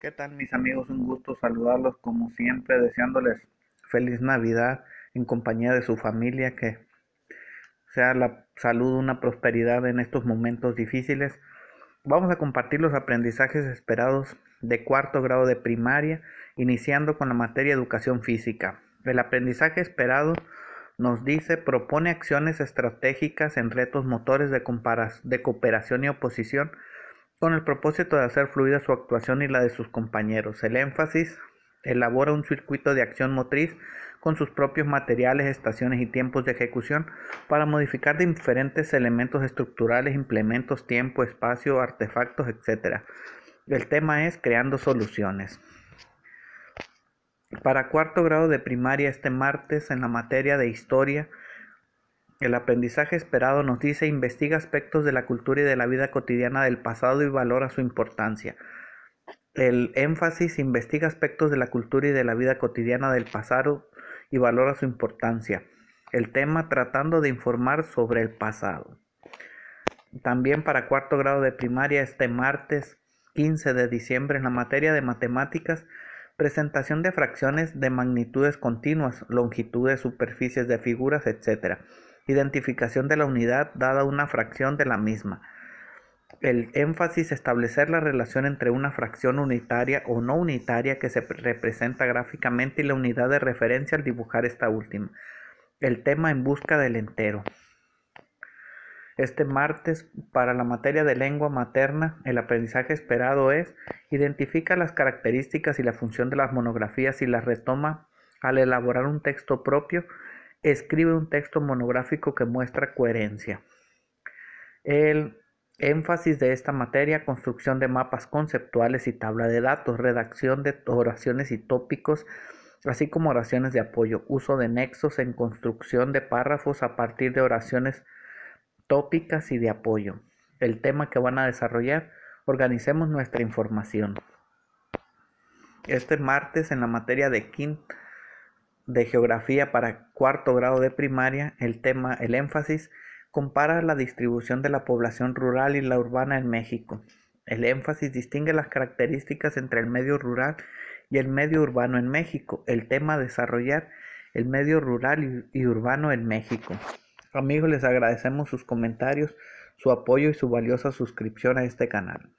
¿Qué tal mis amigos? Un gusto saludarlos como siempre, deseándoles feliz Navidad en compañía de su familia, que sea la salud una prosperidad en estos momentos difíciles. Vamos a compartir los aprendizajes esperados de cuarto grado de primaria, iniciando con la materia educación física. El aprendizaje esperado nos dice propone acciones estratégicas en retos motores de, de cooperación y oposición con el propósito de hacer fluida su actuación y la de sus compañeros, el énfasis elabora un circuito de acción motriz con sus propios materiales, estaciones y tiempos de ejecución para modificar diferentes elementos estructurales, implementos, tiempo, espacio, artefactos, etc. El tema es creando soluciones. Para cuarto grado de primaria este martes en la materia de historia el aprendizaje esperado nos dice investiga aspectos de la cultura y de la vida cotidiana del pasado y valora su importancia. El énfasis investiga aspectos de la cultura y de la vida cotidiana del pasado y valora su importancia. El tema tratando de informar sobre el pasado. También para cuarto grado de primaria este martes 15 de diciembre en la materia de matemáticas, presentación de fracciones de magnitudes continuas, longitudes, superficies de figuras, etc identificación de la unidad dada una fracción de la misma. El énfasis establecer la relación entre una fracción unitaria o no unitaria que se representa gráficamente y la unidad de referencia al dibujar esta última. El tema en busca del entero. Este martes, para la materia de lengua materna, el aprendizaje esperado es identifica las características y la función de las monografías y las retoma al elaborar un texto propio escribe un texto monográfico que muestra coherencia. El énfasis de esta materia, construcción de mapas conceptuales y tabla de datos, redacción de oraciones y tópicos, así como oraciones de apoyo, uso de nexos en construcción de párrafos a partir de oraciones tópicas y de apoyo. El tema que van a desarrollar, organicemos nuestra información. Este martes en la materia de quinto de Geografía para cuarto grado de primaria, el tema, el énfasis, compara la distribución de la población rural y la urbana en México. El énfasis distingue las características entre el medio rural y el medio urbano en México. El tema desarrollar el medio rural y, urbano en México. Amigos, les agradecemos sus comentarios, su apoyo y su valiosa suscripción a este canal.